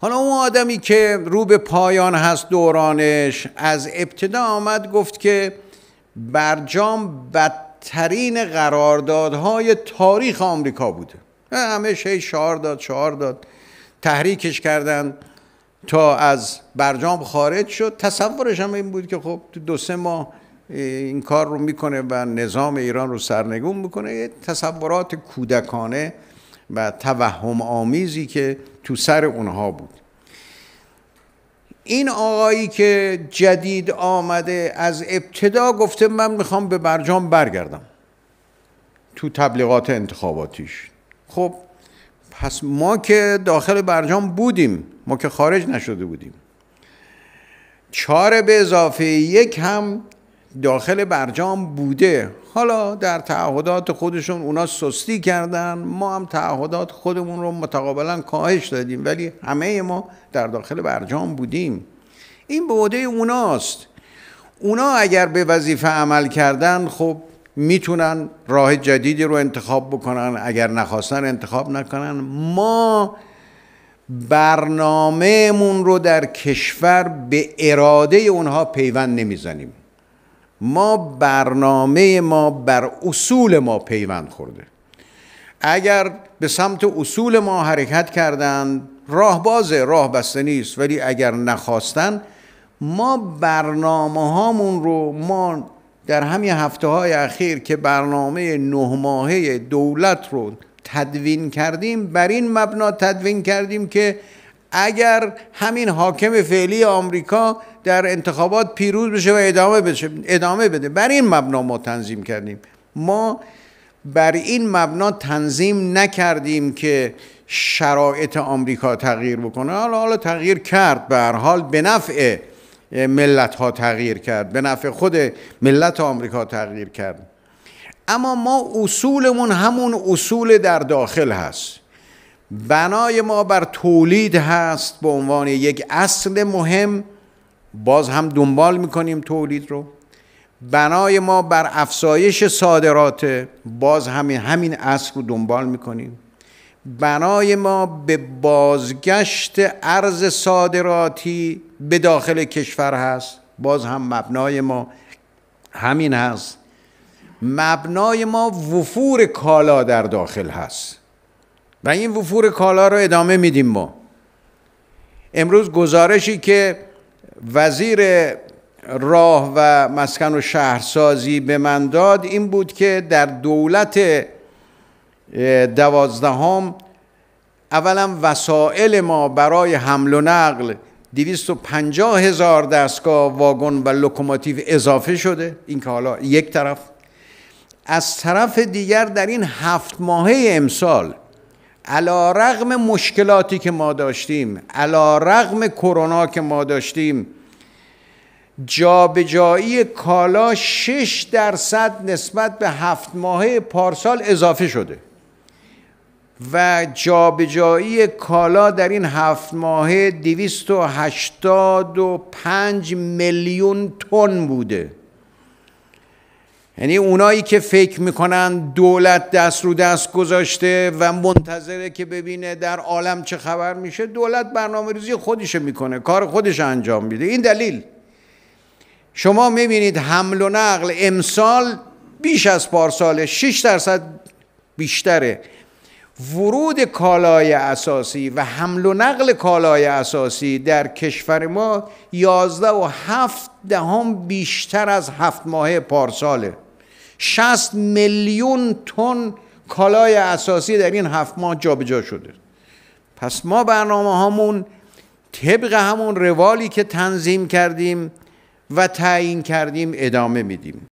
حالا اون آدمی که رو به پایان هست دورانش از ابتدا آمد گفت که برجام بدترین قراردادهای تاریخ آمریکا بوده همه شی شعار داد شعار داد تحریکش کردن تا از برجام خارج شد تصورش هم این بود که خب دو سه ماه این کار رو میکنه و نظام ایران رو سرنگون میکنه تصورات کودکانه و توهم آمیزی که تو سر اونها بود این آقایی که جدید آمده از ابتدا گفته من میخوام به برجام برگردم تو تبلیغات انتخاباتیش خب پس ما که داخل برجام بودیم ما که خارج نشده بودیم چهار به اضافه یک هم داخل برجام بوده حالا در تعهدات خودشون اونا سستی کردن ما هم تعهدات خودمون رو متقابلا کاهش دادیم ولی همه ما در داخل برجام بودیم این به بوده اوناست اونا اگر به وظیفه عمل کردن خب میتونن راه جدیدی رو انتخاب بکنن اگر نخواستن انتخاب نکنن ما برنامهمون رو در کشور به اراده اونها پیوند نمیزنیم ما برنامه ما بر اصول ما پیوند خورده اگر به سمت اصول ما حرکت کردند راه باز راه بسته نیست ولی اگر نخواستن ما برنامه هامون رو ما در همین هفته های اخیر که برنامه نه ماهه دولت رو تدوین کردیم بر این مبنا تدوین کردیم که اگر همین حاکم فعلی آمریکا در انتخابات پیروز بشه و ادامه, بشه، ادامه بده بر این مبنا ما تنظیم کردیم ما بر این مبنا تنظیم نکردیم که شرایط آمریکا تغییر بکنه حالا حالا تغییر کرد به هر حال به نفع ملت ها تغییر کرد به نفع خود ملت آمریکا تغییر کرد اما ما اصولمون همون اصول در داخل هست بنای ما بر تولید هست به عنوان یک اصل مهم باز هم دنبال میکنیم تولید رو بنای ما بر افزایش صادرات باز همین همین اصل رو دنبال میکنیم بنای ما به بازگشت ارز صادراتی به داخل کشور هست باز هم مبنای ما همین هست مبنای ما وفور کالا در داخل هست و این وفور کالا رو ادامه میدیم ما امروز گزارشی که وزیر راه و مسکن و شهرسازی به من داد این بود که در دولت دوازدهم اولا وسایل ما برای حمل و نقل 250 هزار دستگاه واگن و لوکوموتیو اضافه شده این که حالا یک طرف از طرف دیگر در این هفت ماهه امسال علا رغم مشکلاتی که ما داشتیم علا رغم کرونا که ما داشتیم جابجایی کالا 6 درصد نسبت به هفت ماهه پارسال اضافه شده و جابجایی کالا در این هفت ماهه 285 میلیون تن بوده یعنی اونایی که فکر میکنن دولت دست رو دست گذاشته و منتظره که ببینه در عالم چه خبر میشه دولت برنامه ریزی خودش میکنه کار خودش انجام میده این دلیل شما میبینید حمل و نقل امسال بیش از پارسال 6 درصد بیشتره ورود کالای اساسی و حمل و نقل کالای اساسی در کشور ما 11 و 7 دهم بیشتر از هفت ماه پارساله 60 میلیون تن کالای اساسی در این هفت ماه جابجا شده پس ما برنامه هامون طبق همون روالی که تنظیم کردیم و تعیین کردیم ادامه میدیم